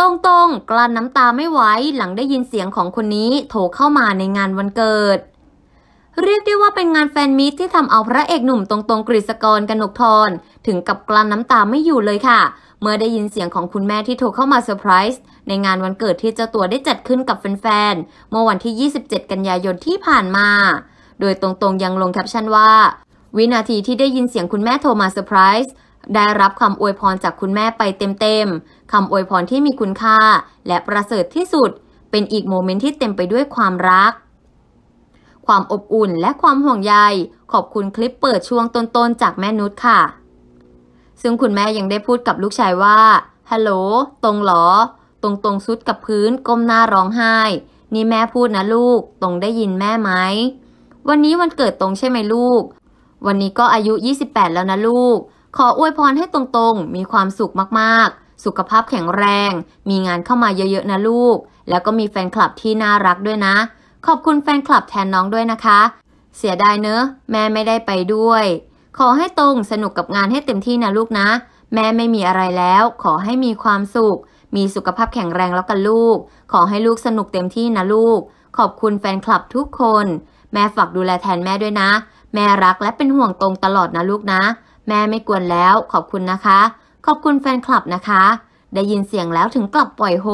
ตรงๆ กลั้นน้ำตาไม่ไหว หลังได้ยินเสียงของคนนี้โทรเข้ามาในงานวันเกิด เรียกได้ว่าเป็นงานแฟนมิตที่ทำเอาพระเอกหนุ่มตรงๆ กฤษกรกนกทรถึงกับกลั้นน้ำตาไม่อยู่เลยค่ะ เมื่อได้ยินเสียงของคุณแม่ที่โทรเข้ามาเซอร์ไพรส์ในงานวันเกิดที่เจ้าตัวได้จัดขึ้นกับแฟนๆ เมื่อวันที่ 27 กันยายนที่ผ่านมา โดยตรงๆ ยังลงแคปชั่นว่า วินาทีที่ได้ยินเสียงคุณแม่โทรมาเซอร์ไพรส์ได้รับคำอวยพรจากคุณแม่ไปเต็มๆคำอวยพรที่มีคุณค่า และประเสริฐที่สุด เป็นอีกโมเมนต์ที่เต็มไปด้วยความรัก ความอบอุ่นและความห่วงใย ขอบคุณคลิปเปิดช่วงต้นๆ จากแม่นุชค่ะ ซึ่งคุณแม่ยังได้พูดกับลูกชายว่า ฮัลโหล ตรงหรอ ตรงตรงซุดกับพื้นก้มหน้าร้องไห้ นี่แม่พูดนะลูก ตรงได้ยินแม่ไหมวันนี้วันเกิดตรงใช่ไหมลูก วันนี้ก็อายุ 28 แล้วนะลูกขออวยพรให้ตรงๆ มีความสุขมากๆ สุขภาพแข็งแรง มีงานเข้ามาเยอะ ๆ นะลูก แล้วก็มีแฟนคลับที่น่ารักด้วยนะ ขอบคุณแฟนคลับแทนน้องด้วยนะคะ เสียดายเนอะ แม่ไม่ได้ไปด้วย ขอให้ตรงสนุกกับงานให้เต็มที่นะลูกนะ แม่ไม่มีอะไรแล้ว ขอให้มีความสุข มีสุขภาพแข็งแรงแล้วกันลูก ขอให้ลูกสนุกเต็มที่นะลูก ขอบคุณแฟนคลับทุกคน แม่ฝากดูแลแทนแม่ด้วยนะ แม่รักและเป็นห่วงตรงตลอดนะลูกนะแม่ไม่กวนแล้วขอบคุณนะคะ ขอบคุณแฟนคลับนะคะ ได้ยินเสียงแล้วถึงกลับปล่อยโฮ